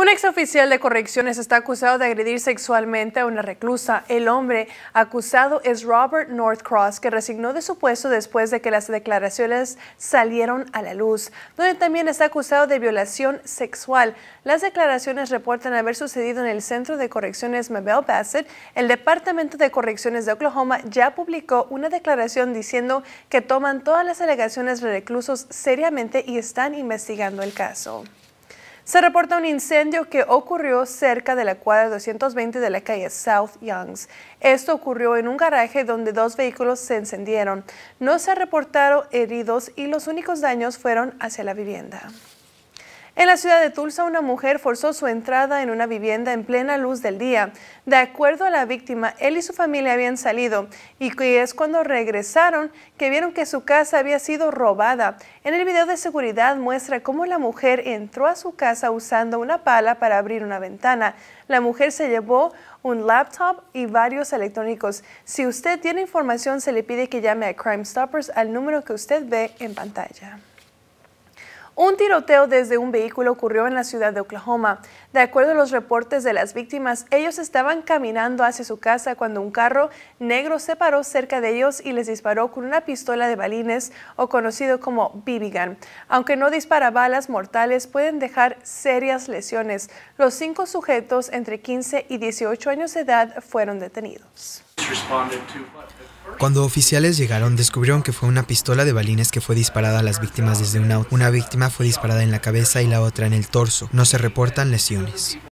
Un exoficial de correcciones está acusado de agredir sexualmente a una reclusa. El hombre acusado es Robert Northcross, que resignó de su puesto después de que las declaraciones salieron a la luz, donde también está acusado de violación sexual. Las declaraciones reportan haber sucedido en el Centro de Correcciones Mabel Bassett. El Departamento de Correcciones de Oklahoma ya publicó una declaración diciendo que toman todas las alegaciones de reclusos seriamente y están investigando el caso. Se reporta un incendio que ocurrió cerca de la cuadra 220 de la calle South Youngs. Esto ocurrió en un garaje donde dos vehículos se encendieron. No se reportaron heridos y los únicos daños fueron hacia la vivienda. En la ciudad de Tulsa, una mujer forzó su entrada en una vivienda en plena luz del día. De acuerdo a la víctima, él y su familia habían salido y es cuando regresaron que vieron que su casa había sido robada. En el video de seguridad muestra cómo la mujer entró a su casa usando una pala para abrir una ventana. La mujer se llevó un laptop y varios electrónicos. Si usted tiene información, se le pide que llame a Crime Stoppers al número que usted ve en pantalla. Un tiroteo desde un vehículo ocurrió en la ciudad de Oklahoma. De acuerdo a los reportes de las víctimas, ellos estaban caminando hacia su casa cuando un carro negro se paró cerca de ellos y les disparó con una pistola de balines o conocido como BB gun. Aunque no dispara balas mortales, pueden dejar serias lesiones. Los cinco sujetos entre 15 y 18 años de edad fueron detenidos. Cuando oficiales llegaron, descubrieron que fue una pistola de balines que fue disparada a las víctimas desde un auto. Una víctima fue disparada en la cabeza y la otra en el torso. No se reportan lesiones.